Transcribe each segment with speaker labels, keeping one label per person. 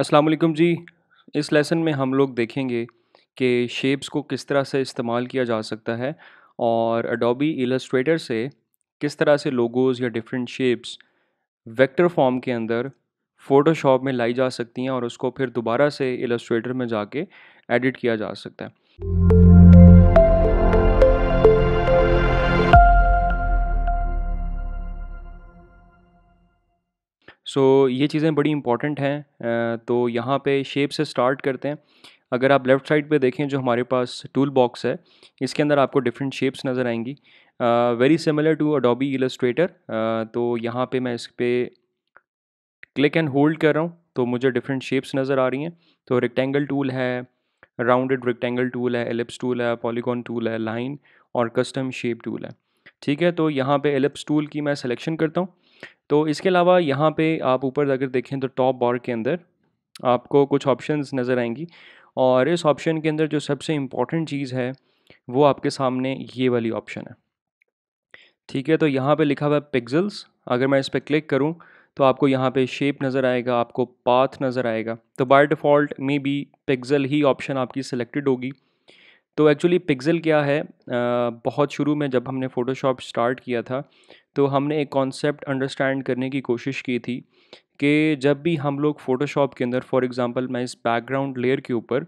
Speaker 1: अस्सलाम वालेकुम जी इस लेसन में हम लोग देखेंगे कि शेप्स को किस तरह से इस्तेमाल किया जा सकता है और अडोबी इलस्ट्रेटर से किस तरह से लोगोज़ या डिफरेंट शेप्स वेक्टर फॉर्म के अंदर फ़ोटोशॉप में लाई जा सकती हैं और उसको फिर दोबारा से इलस्ट्रेटर में जाके एडिट किया जा सकता है सो so, ये चीज़ें बड़ी इंपॉर्टेंट हैं तो यहाँ पे शेप से स्टार्ट करते हैं अगर आप लेफ़्ट साइड पे देखें जो हमारे पास टूल बॉक्स है इसके अंदर आपको डिफरेंट शेप्स नज़र आएंगी very similar to Adobe Illustrator तो यहाँ पे मैं इस पर क्लिक एंड होल्ड कर रहा हूँ तो मुझे डिफरेंट शेप्स नज़र आ रही हैं तो रेक्टेंगल टूल है राउंडेड रेक्टेंगल टूल है एलिप्स टूल है पॉलीकॉन टूल है लाइन और कस्टम शेप टूल है ठीक है तो यहाँ पे एलिप्स टूल की मैं सिलेक्शन करता हूँ तो इसके अलावा यहाँ पे आप ऊपर अगर देखें तो टॉप बार के अंदर आपको कुछ ऑप्शंस नज़र आएंगी और इस ऑप्शन के अंदर जो सबसे इम्पॉर्टेंट चीज़ है वो आपके सामने ये वाली ऑप्शन है ठीक है तो यहाँ पे लिखा हुआ है पिक्जल्स अगर मैं इस पर क्लिक करूँ तो आपको यहाँ पे शेप नज़र आएगा आपको पाथ नज़र आएगा तो by default may be pixel ही ऑप्शन आपकी सिलेक्टेड होगी तो एक्चुअली पिक्सल क्या है बहुत शुरू में जब हमने फ़ोटोशॉप स्टार्ट किया था तो हमने एक कॉन्सेप्ट अंडरस्टैंड करने की कोशिश की थी कि जब भी हम लोग फ़ोटोशॉप के अंदर फॉर एग्ज़ाम्पल मैं इस बैकग्राउंड लेयर के ऊपर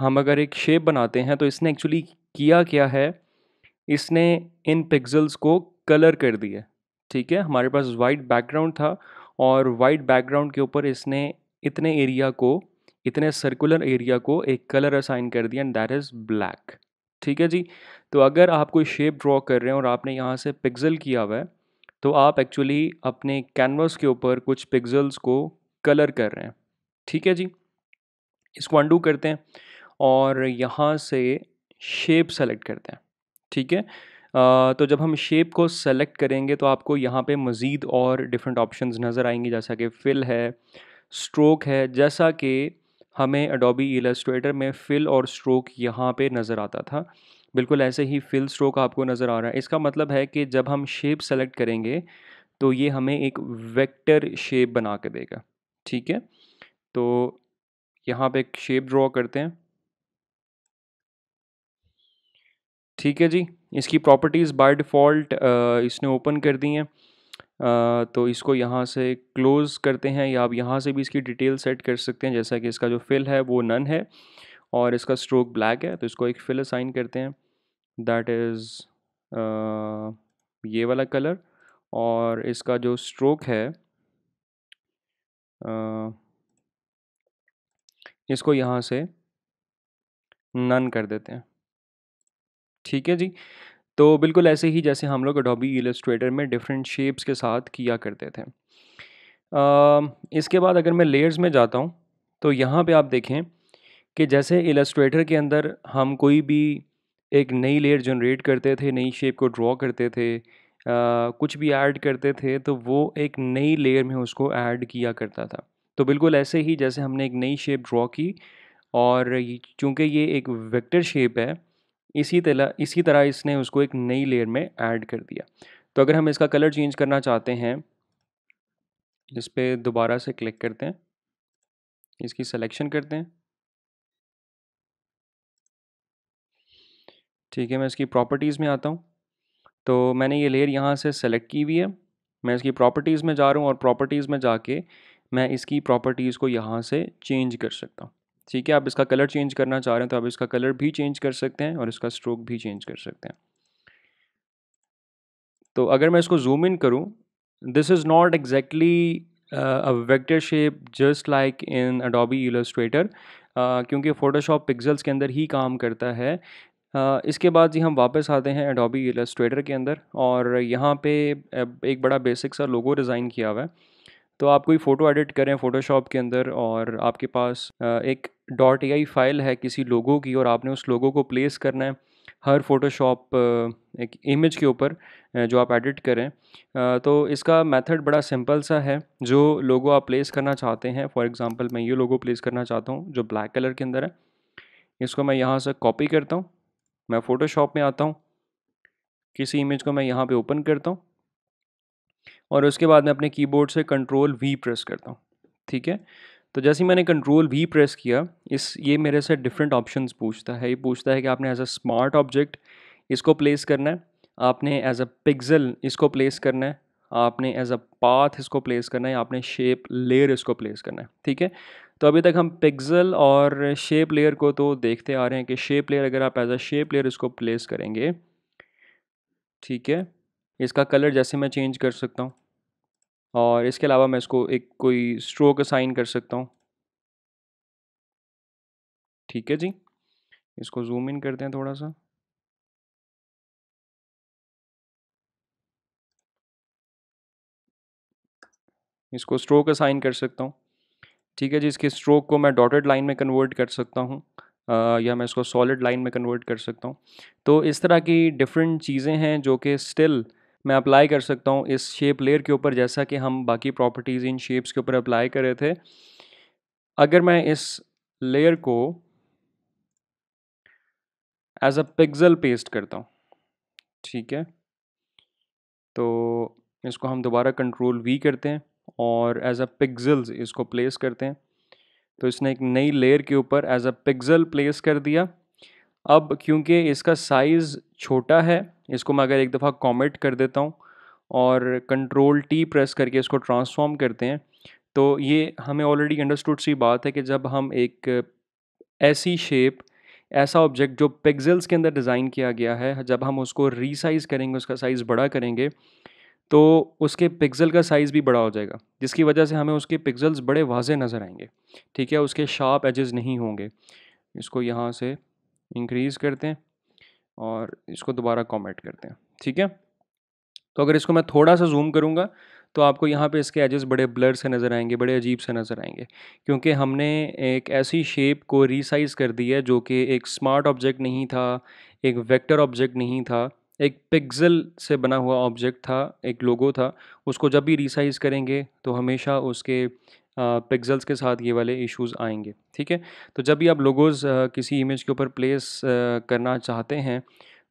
Speaker 1: हम अगर एक शेप बनाते हैं तो इसने एक्चुअली किया क्या है इसने इन पिक्सल्स को कलर कर दिया ठीक है हमारे पास वाइट बैकग्राउंड था और वाइट बैकग्राउंड के ऊपर इसने इतने एरिया को इतने सर्कुलर एरिया को एक कलर असाइन कर दिया एंड दैट इज़ ब्लैक ठीक है जी तो अगर आप कोई शेप ड्रॉ कर रहे हैं और आपने यहाँ से पिक्जल किया हुआ है तो आप एक्चुअली अपने कैनवास के ऊपर कुछ पिक्जल्स को कलर कर रहे हैं ठीक है जी इसको अंडू करते हैं और यहाँ से शेप सेलेक्ट करते हैं ठीक है आ, तो जब हम शेप को सेलेक्ट करेंगे तो आपको यहाँ पे मज़ीद और डिफरेंट ऑप्शंस नज़र आएंगे जैसा कि फिल है स्ट्रोक है जैसा कि हमें अडोबी इलस्ट्रेटर में फिल और स्ट्रोक यहाँ पे नज़र आता था बिल्कुल ऐसे ही फिल स्ट्रोक आपको नज़र आ रहा है इसका मतलब है कि जब हम शेप सेलेक्ट करेंगे तो ये हमें एक वेक्टर शेप बना के देगा ठीक है तो यहाँ पे एक शेप ड्रॉ करते हैं ठीक है जी इसकी प्रॉपर्टीज़ बाय डिफ़ॉल्ट इसने ओपन कर दी हैं तो इसको यहाँ से क्लोज़ करते हैं या आप यहाँ से भी इसकी डिटेल सेट कर सकते हैं जैसा कि इसका जो फिल है वो नन है और इसका स्ट्रोक ब्लैक है तो इसको एक फिल असाइन करते हैं दैट इज़ ये वाला कलर और इसका जो स्ट्रोक है आ, इसको यहाँ से नन कर देते हैं ठीक है जी तो बिल्कुल ऐसे ही जैसे हम लोग अडोबी इलस्ट्रेटर में डिफरेंट शेप्स के साथ किया करते थे आ, इसके बाद अगर मैं लेयर्स में जाता हूँ तो यहाँ पे आप देखें कि जैसे इलस्ट्रेटर के अंदर हम कोई भी एक नई लेयर जनरेट करते थे नई शेप को ड्रॉ करते थे आ, कुछ भी ऐड करते थे तो वो एक नई लेयर में उसको ऐड किया करता था तो बिल्कुल ऐसे ही जैसे हमने एक नई शेप ड्रॉ की और चूँकि ये एक वेक्टर शेप है इसी तरह इसी तरह इसने उसको एक नई लेयर में ऐड कर दिया तो अगर हम इसका कलर चेंज करना चाहते हैं इस पर दोबारा से क्लिक करते हैं इसकी सिलेक्शन करते हैं ठीक है मैं इसकी प्रॉपर्टीज़ में आता हूँ तो मैंने ये लेयर यहाँ से सेलेक्ट की हुई है मैं इसकी प्रॉपर्टीज़ में जा रहा हूँ और प्रॉपर्टीज़ में जाके मैं इसकी प्रॉपर्टीज़ को यहाँ से चेंज कर सकता हूँ ठीक है आप इसका कलर चेंज करना चाह रहे हैं तो आप इसका कलर भी चेंज कर सकते हैं और इसका स्ट्रोक भी चेंज कर सकते हैं तो अगर मैं इसको जूम इन करूँ this is not exactly a vector shape just like in Adobe Illustrator क्योंकि फ़ोटोशॉप पिक्सल्स के अंदर ही काम करता है Uh, इसके बाद जी हम वापस आते हैं अडोबी इलस्ट्रेटर के अंदर और यहाँ पे uh, एक बड़ा बेसिक सा लोगो डिज़ाइन किया हुआ है तो आप कोई फ़ोटो एडिट करें फ़ोटोशॉप के अंदर और आपके पास एक डॉट ए फाइल है किसी लोगो की और आपने उस लोगो को प्लेस करना है हर फ़ोटोशॉप एक इमेज के ऊपर जो आप एडिट करें तो इसका मेथड बड़ा सिंपल सा है जो लोगो आप प्लेस करना चाहते हैं फॉर एग्जांपल मैं ये लोगो प्लेस करना चाहता हूँ जो ब्लैक कलर के अंदर है इसको मैं यहाँ से कॉपी करता हूँ मैं फ़ोटोशॉप में आता हूँ किसी इमेज को मैं यहाँ पे ओपन करता हूँ और उसके बाद मैं अपने कीबोर्ड से कंट्रोल वी प्रेस करता हूँ ठीक है तो जैसे ही मैंने कंट्रोल वी प्रेस किया इस ये मेरे से डिफरेंट ऑप्शन पूछता है ये पूछता है कि आपने एज अ स्मार्ट ऑब्जेक्ट इसको प्लेस करना है आपने एज अ पिक्सल इसको प्लेस करना है आपने एज अ पाथ इसको प्लेस करना है आपने शेप लेयर इसको प्लेस करना है ठीक है तो अभी तक हम पिक्सल और शेप लेयर को तो देखते आ रहे हैं कि शेप लेयर अगर आप एज अ शेप लेयर इसको प्लेस करेंगे ठीक है इसका कलर जैसे मैं चेंज कर सकता हूँ और इसके अलावा मैं इसको एक कोई स्ट्रोक असाइन कर सकता हूँ ठीक है जी इसको जूम इन करते हैं थोड़ा सा इसको स्ट्रोक असाइन कर सकता हूँ ठीक है जी इसके स्ट्रोक को मैं डॉटेड लाइन में कन्वर्ट कर सकता हूँ या मैं इसको सॉलिड लाइन में कन्वर्ट कर सकता हूँ तो इस तरह की डिफरेंट चीज़ें हैं जो कि स्टिल मैं अप्लाई कर सकता हूँ इस शेप लेयर के ऊपर जैसा कि हम बाकी प्रॉपर्टीज़ इन शेप्स के ऊपर अप्लाई कर रहे थे अगर मैं इस लेयर को एज अ पिक्सल पेस्ट करता हूँ ठीक है तो इसको हम दोबारा कंट्रोल वी करते हैं और एज अ पिक्सल्स इसको प्लेस करते हैं तो इसने एक नई लेयर के ऊपर एज अ पिक्सल प्लेस कर दिया अब क्योंकि इसका साइज़ छोटा है इसको मैं अगर एक दफ़ा कॉमेट कर देता हूँ और कंट्रोल टी प्रेस करके इसको ट्रांसफॉर्म करते हैं तो ये हमें ऑलरेडी अंडरस्टूड सी बात है कि जब हम एक ऐसी शेप ऐसा ऑब्जेक्ट जो पिक्सल्स के अंदर डिज़ाइन किया गया है जब हम उसको रीसाइज़ करेंगे उसका साइज़ बड़ा करेंगे तो उसके पिक्सल का साइज़ भी बड़ा हो जाएगा जिसकी वजह से हमें उसके पिक्सल्स बड़े वाजे नज़र आएंगे ठीक है उसके शार्प एजेस नहीं होंगे इसको यहाँ से इंक्रीज़ करते हैं और इसको दोबारा कॉमेंट करते हैं ठीक है तो अगर इसको मैं थोड़ा सा जूम करूँगा तो आपको यहाँ पे इसके एजेस बड़े ब्लर से नज़र आएंगे बड़े अजीब से नज़र आएंगे क्योंकि हमने एक ऐसी शेप को रिसाइज़ कर दी है जो कि एक स्मार्ट ऑब्जेक्ट नहीं था एक वेक्टर ऑब्जेक्ट नहीं था एक पिक्सल से बना हुआ ऑब्जेक्ट था एक लोगो था उसको जब भी रिसाइज़ करेंगे तो हमेशा उसके पिक्सल्स के साथ ये वाले इश्यूज़ आएंगे ठीक है तो जब भी आप लोगोज़ किसी इमेज के ऊपर प्लेस करना चाहते हैं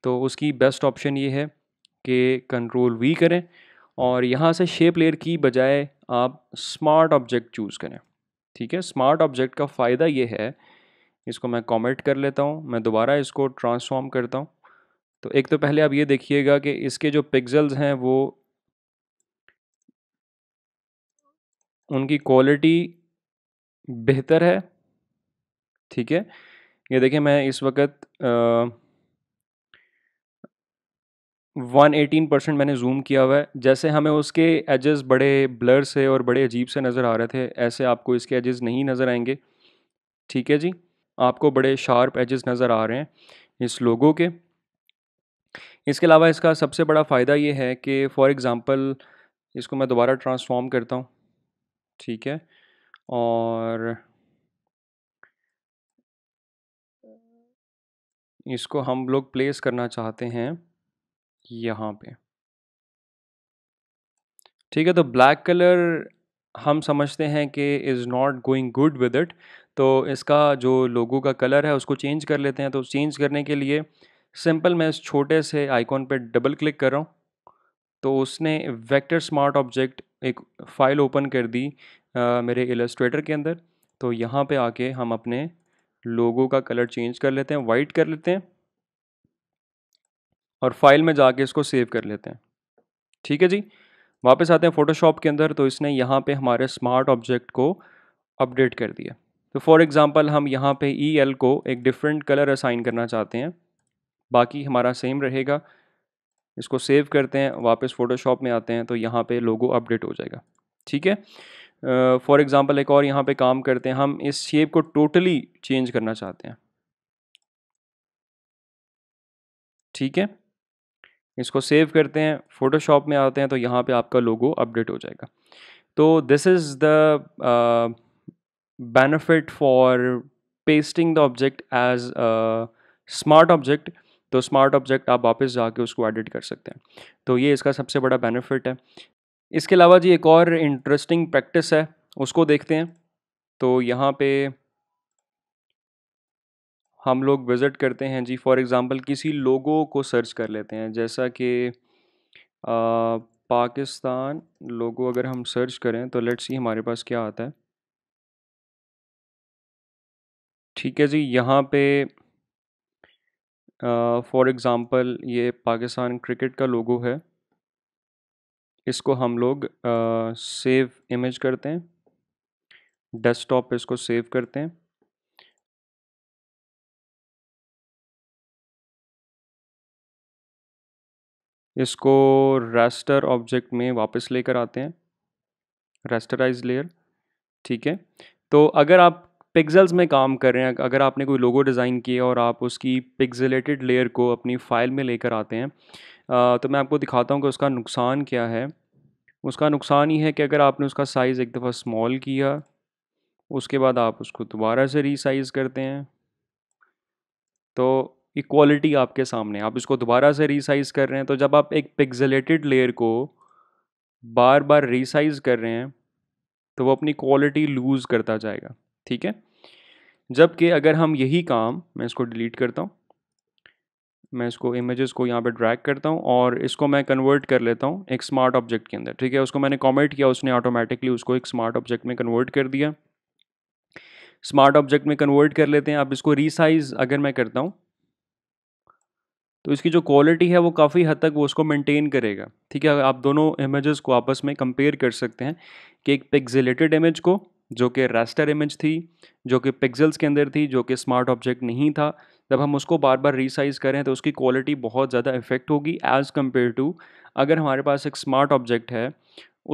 Speaker 1: तो उसकी बेस्ट ऑप्शन ये है कि कंट्रोल वी करें और यहाँ से शेप लेयर की बजाय आप स्मार्ट ऑब्जेक्ट चूज़ करें ठीक है स्मार्ट ऑब्जेक्ट का फ़ायदा ये है इसको मैं कॉमेंट कर लेता हूँ मैं दोबारा इसको ट्रांसफॉर्म करता हूँ तो एक तो पहले आप ये देखिएगा कि इसके जो पिक्सल्स हैं वो उनकी क्वालिटी बेहतर है ठीक है ये देखिए मैं इस वक्त वन एटीन परसेंट मैंने जूम किया हुआ है जैसे हमें उसके एजेस बड़े ब्लर से और बड़े अजीब से नज़र आ रहे थे ऐसे आपको इसके एजेस नहीं नज़र आएंगे ठीक है जी आपको बड़े शार्प एजेस नज़र आ रहे हैं इस लोगों के इसके अलावा इसका सबसे बड़ा फ़ायदा ये है कि फ़ॉर एग्ज़ाम्पल इसको मैं दोबारा ट्रांसफॉर्म करता हूँ ठीक है और इसको हम लोग प्लेस करना चाहते हैं यहाँ पे ठीक है तो ब्लैक कलर हम समझते हैं कि is not going good with it तो इसका जो लोगो का कलर है उसको चेंज कर लेते हैं तो चेंज करने के लिए सिंपल मैं इस छोटे से आइकॉन पे डबल क्लिक कर रहा हूँ तो उसने वेक्टर स्मार्ट ऑब्जेक्ट एक फ़ाइल ओपन कर दी आ, मेरे एलस्ट्रेटर के अंदर तो यहाँ पे आके हम अपने लोगों का कलर चेंज कर लेते हैं वाइट कर लेते हैं और फाइल में जाके इसको सेव कर लेते हैं ठीक है जी वापस आते हैं फ़ोटोशॉप के अंदर तो इसने यहाँ पे हमारे स्मार्ट ऑब्जेक्ट को अपडेट कर दिया तो फॉर एग्ज़ाम्पल हम यहाँ पे ई e एल को एक डिफरेंट कलर असाइन करना चाहते हैं बाकी हमारा सेम रहेगा इसको सेव करते हैं वापस फ़ोटोशॉप में आते हैं तो यहाँ पे लोगो अपडेट हो जाएगा ठीक है फॉर एग्ज़ाम्पल एक और यहाँ पे काम करते हैं हम इस शेप को टोटली चेंज करना चाहते हैं ठीक है इसको सेव करते हैं फ़ोटोशॉप में आते हैं तो यहाँ पे आपका लोगो अपडेट हो जाएगा तो this is the benefit for pasting the object as smart object तो स्मार्ट ऑब्जेक्ट आप वापस जाके उसको एडिट कर सकते हैं तो ये इसका सबसे बड़ा बेनिफिट है इसके अलावा जी एक और इंटरेस्टिंग प्रैक्टिस है उसको देखते हैं तो यहाँ पे हम लोग विज़िट करते हैं जी फॉर एग्ज़ाम्पल किसी लोगो को सर्च कर लेते हैं जैसा कि पाकिस्तान लोगो अगर हम सर्च करें तो लेट्स सी हमारे पास क्या आता है ठीक है जी यहाँ पे फॉर uh, एग्ज़ाम्पल ये पाकिस्तान क्रिकेट का लोगो है इसको हम लोग सेव uh, इमेज करते हैं डेस्कटॉप पे इसको सेव करते हैं इसको रेस्टर ऑब्जेक्ट में वापस लेकर आते हैं रेस्टराइज लेयर ठीक है तो अगर आप पिक्सल्स में काम कर रहे हैं अगर आपने कोई लोगो डिज़ाइन किया और आप उसकी पिक्सलेटेड लेयर को अपनी फाइल में लेकर आते हैं तो मैं आपको दिखाता हूँ कि उसका नुकसान क्या है उसका नुकसान ये है कि अगर आपने उसका साइज़ एक दफ़ा स्मॉल किया उसके बाद आप उसको दोबारा से रीसाइज़ करते हैं तो इक्वालिटी आपके सामने आप इसको दोबारा से रीसाइज़ कर रहे हैं तो जब आप एक पिक्सलेटेड लेयर को बार बार रीसाइज़ कर रहे हैं तो वो अपनी क्वालिटी लूज़ करता जाएगा ठीक है जबकि अगर हम यही काम मैं इसको डिलीट करता हूँ मैं इसको इमेजेस को यहाँ पे ड्रैग करता हूँ और इसको मैं कन्वर्ट कर लेता हूँ एक स्मार्ट ऑब्जेक्ट के अंदर ठीक है उसको मैंने कॉमेंट किया उसने ऑटोमेटिकली उसको एक स्मार्ट ऑब्जेक्ट में कन्वर्ट कर दिया स्मार्ट ऑब्जेक्ट में कन्वर्ट कर लेते हैं अब इसको रीसाइज अगर मैं करता हूँ तो इसकी जो क्वालिटी है वो काफ़ी हद तक वो उसको मेंटेन करेगा ठीक है आप दोनों इमेजेस को आपस में कंपेयर कर सकते हैं कि एक पिक्सेलेटेड इमेज को जो कि रेस्टर इमेज थी जो कि पिक्सल्स के अंदर थी जो कि स्मार्ट ऑब्जेक्ट नहीं था जब हम उसको बार बार रीसाइज़ करें तो उसकी क्वालिटी बहुत ज़्यादा इफेक्ट होगी एज़ कम्पेयर टू अगर हमारे पास एक स्मार्ट ऑब्जेक्ट है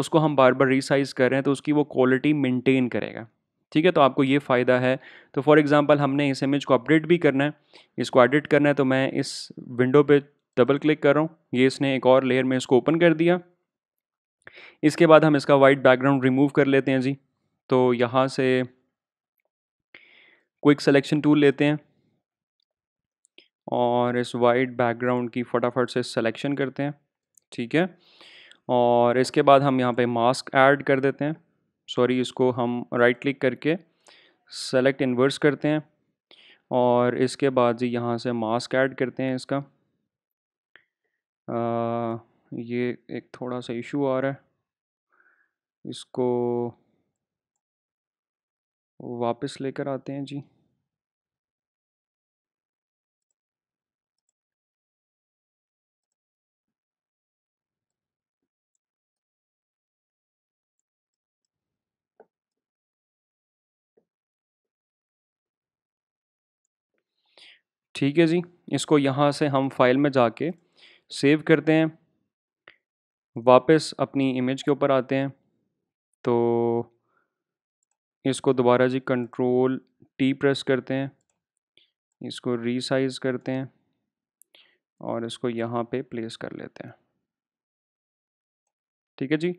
Speaker 1: उसको हम बार बार रीसाइज़ करें तो उसकी वो क्वालिटी मेंटेन करेगा ठीक है तो आपको ये फ़ायदा है तो फॉर एग्ज़ाम्पल हमने इस इमेज को अपडेट भी करना है इसको एडिट करना है तो मैं इस विंडो पे डबल क्लिक कर रहा हूँ ये इसने एक और लेयर में इसको ओपन कर दिया इसके बाद हम इसका वाइट बैकग्राउंड रिमूव कर लेते हैं जी तो यहाँ से क्विक सिलेक्शन टूल लेते हैं और इस वाइट बैकग्राउंड की फटाफट से सिलेक्शन करते हैं ठीक है और इसके बाद हम यहाँ पे मास्क ऐड कर देते हैं सॉरी इसको हम राइट क्लिक करके सेलेक्ट इन्वर्स करते हैं और इसके बाद जी यहाँ से मास्क ऐड करते हैं इसका आ, ये एक थोड़ा सा इशू आ रहा है इसको वापस लेकर आते हैं जी ठीक है जी इसको यहाँ से हम फाइल में जाके सेव करते हैं वापस अपनी इमेज के ऊपर आते हैं तो इसको दोबारा जी कंट्रोल टी प्रेस करते हैं इसको रीसाइज करते हैं और इसको यहाँ पे प्लेस कर लेते हैं ठीक है जी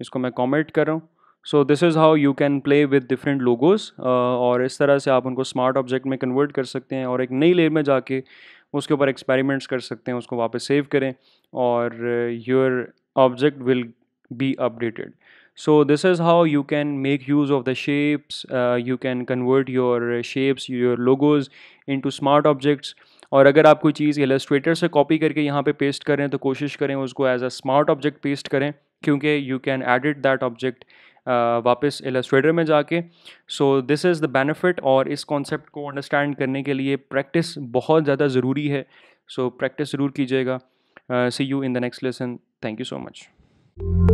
Speaker 1: इसको मैं कमेंट कर रहा हूँ so this is how you can play with different logos और इस तरह से आप उनको स्मार्ट ऑब्जेक्ट में कन्वर्ट कर सकते हैं और एक नई लेयर में जाके उसके ऊपर एक्सपेरिमेंट्स कर सकते हैं उसको वापस सेव करें और your object will be updated so this is how you can make use of the shapes uh, you can convert your shapes your logos into smart objects और अगर आप कोई चीज़ इलस्ट्रेटर से कॉपी करके यहाँ पे पेस्ट करें तो कोशिश करें उसको as a smart object paste करें क्योंकि you can edit that object वापस इलस्ट्रेटर में जाके so this is the benefit और इस कॉन्सेप्ट को अंडरस्टैंड करने के लिए प्रैक्टिस बहुत ज़्यादा ज़रूरी है सो प्रैक्टिस ज़रूर कीजिएगा see you in the next lesson thank you so much